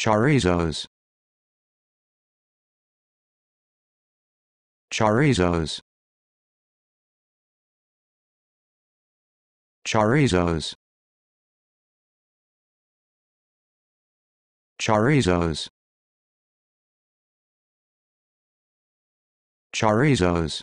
Chorizos. Chorizos. Chorizos. Chorizos. Chorizos.